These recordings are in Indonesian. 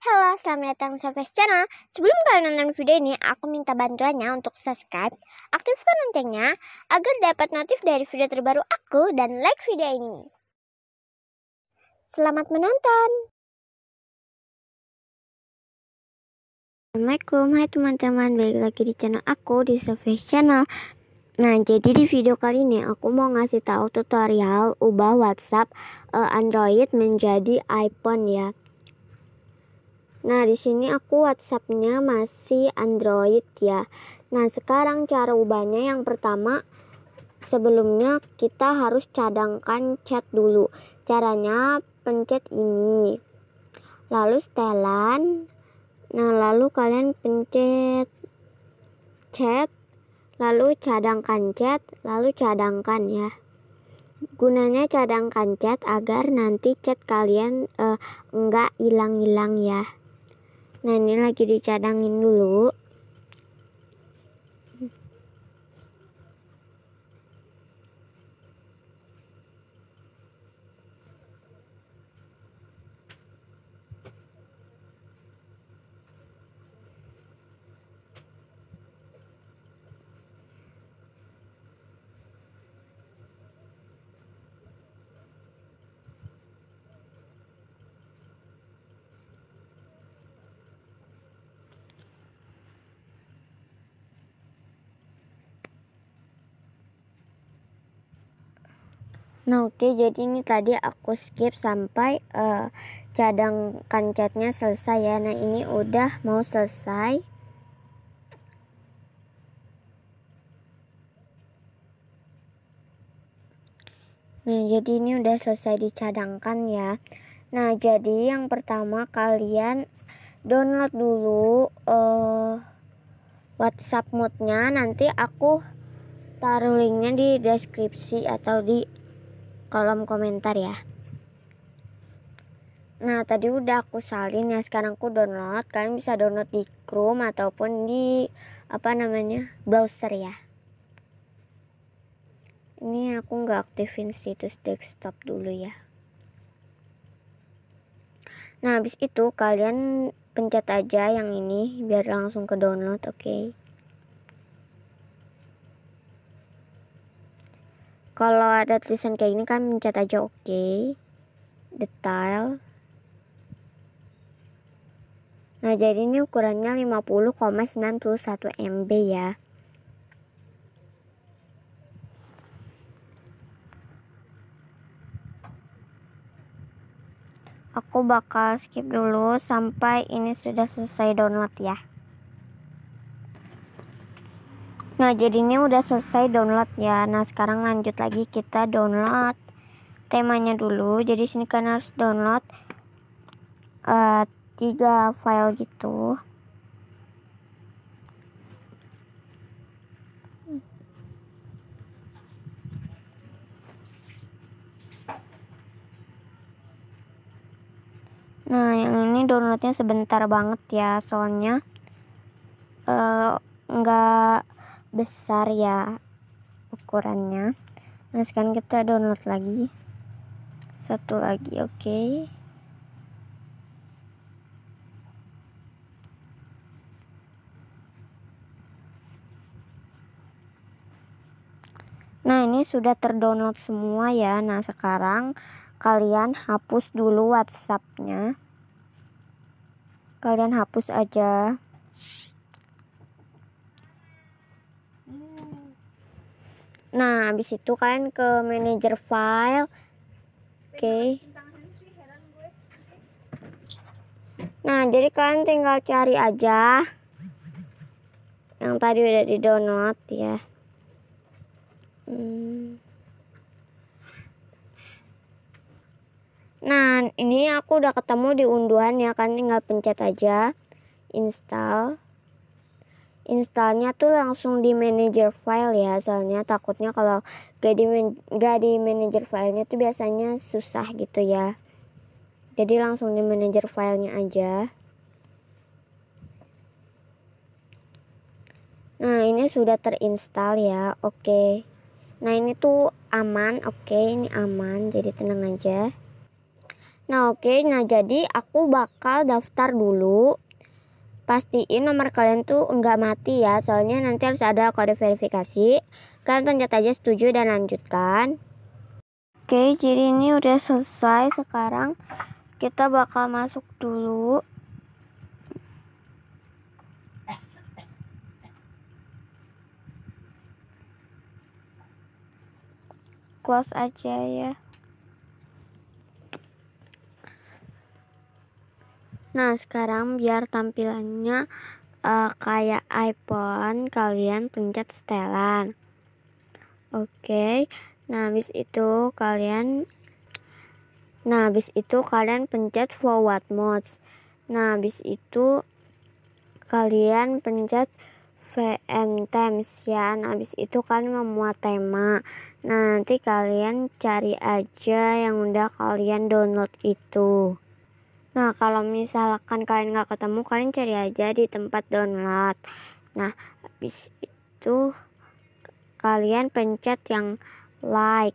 Halo, selamat datang di Sofes Channel. Sebelum kalian nonton video ini, aku minta bantuannya untuk subscribe, aktifkan loncengnya, agar dapat notif dari video terbaru aku dan like video ini. Selamat menonton! Assalamualaikum, hai teman-teman, balik lagi di channel aku di Sofes Channel. Nah, jadi di video kali ini aku mau ngasih tahu tutorial ubah WhatsApp uh, Android menjadi iPhone ya. Nah, di sini aku WhatsApp-nya masih Android ya. Nah, sekarang cara ubahnya yang pertama sebelumnya kita harus cadangkan chat dulu. Caranya pencet ini. Lalu setelan. Nah, lalu kalian pencet chat, lalu cadangkan chat, lalu cadangkan ya. Gunanya cadangkan chat agar nanti chat kalian eh, enggak hilang-hilang ya. Nah ini lagi dicadangin dulu Nah oke okay, jadi ini tadi aku skip sampai uh, eh, cadangkan catnya selesai ya. Nah ini udah mau selesai. Nah jadi ini udah selesai dicadangkan ya. Nah jadi yang pertama kalian download dulu uh, WhatsApp mode-nya. Nanti aku taruh linknya di deskripsi atau di kolom komentar ya. Nah tadi udah aku salin ya sekarang aku download kalian bisa download di Chrome ataupun di apa namanya browser ya ini aku nggak aktifin situs desktop dulu ya nah habis itu kalian pencet aja yang ini biar langsung ke download oke okay? kalau ada tulisan kayak ini kan mencet aja oke okay. detail nah jadi ini ukurannya 50,91 MB ya aku bakal skip dulu sampai ini sudah selesai download ya Nah, jadi ini udah selesai download ya. Nah, sekarang lanjut lagi kita download temanya dulu. Jadi sini kan harus download uh, tiga file gitu. Nah, yang ini downloadnya sebentar banget ya, soalnya eh, nggak uh, besar ya ukurannya nah sekarang kita download lagi satu lagi oke okay. Nah, ini sudah terdownload semua ya. Nah, sekarang kalian hapus dulu WhatsAppnya. Kalian hapus aja. Nah, habis itu kalian ke manager file. Oke. Okay. Nah, jadi kalian tinggal cari aja yang tadi udah di download ya. Hmm. Nah, ini aku udah ketemu di unduhan ya kan tinggal pencet aja install installnya tuh langsung di manager file ya soalnya takutnya kalau gak di gak di manager filenya tuh biasanya susah gitu ya jadi langsung di manager filenya aja nah ini sudah terinstall ya oke okay. nah ini tuh aman oke okay, ini aman jadi tenang aja Nah, oke. Okay. Nah, jadi aku bakal daftar dulu pastiin nomor kalian tuh nggak mati ya soalnya nanti harus ada kode verifikasi kalian pencet aja setuju dan lanjutkan oke jadi ini udah selesai sekarang kita bakal masuk dulu close aja ya Nah, sekarang biar tampilannya uh, kayak iPhone, kalian pencet setelan. Oke. Okay. Nah, habis itu kalian Nah, habis itu kalian pencet forward mode. Nah, habis itu kalian pencet VM Themes ya. Nah, habis itu kalian memuat tema. Nah, nanti kalian cari aja yang udah kalian download itu. Nah, kalau misalkan kalian nggak ketemu, kalian cari aja di tempat download. Nah, habis itu kalian pencet yang like.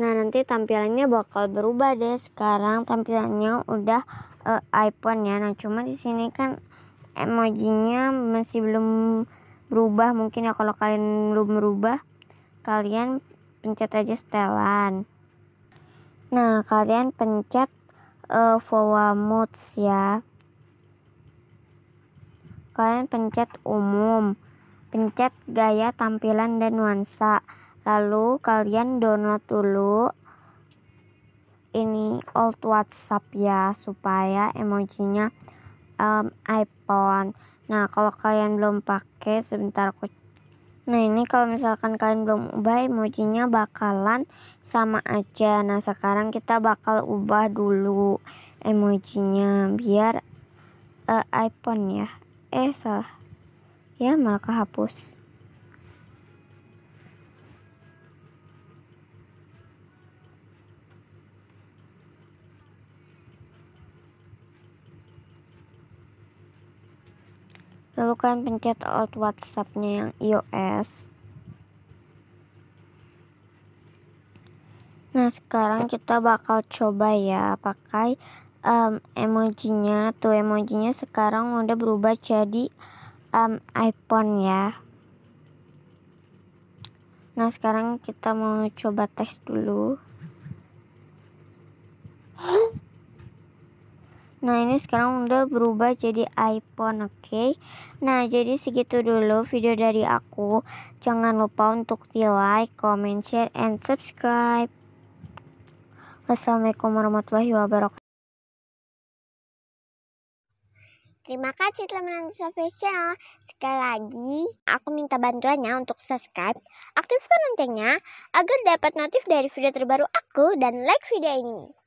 Nah, nanti tampilannya bakal berubah deh. Sekarang tampilannya udah uh, iPhone ya. Nah, cuma di sini kan emojinya masih belum berubah mungkin ya kalau kalian belum berubah kalian pencet aja setelan Nah, kalian pencet uh, forward modes ya. Kalian pencet umum, pencet gaya tampilan dan nuansa. Lalu kalian download dulu ini old WhatsApp ya supaya emojinya um, iPhone. Nah, kalau kalian belum pakai sebentar aku Nah ini kalau misalkan kalian belum ubah emojinya bakalan sama aja. Nah sekarang kita bakal ubah dulu emojinya biar uh, iPhone ya. Eh salah. Ya malah kehapus. lalu kalian pencet alt whatsappnya yang iOS nah sekarang kita bakal coba ya pakai um, emojinya tuh emojinya sekarang udah berubah jadi um, iPhone ya nah sekarang kita mau coba tes dulu Nah ini sekarang udah berubah jadi iPhone oke okay? Nah jadi segitu dulu video dari aku Jangan lupa untuk di like, comment, share, and subscribe Wassalamualaikum warahmatullahi wabarakatuh Terima kasih telah menonton Sophie Channel. Sekali lagi, aku minta bantuannya untuk subscribe, aktifkan loncengnya, agar dapat notif dari video terbaru aku dan like video ini.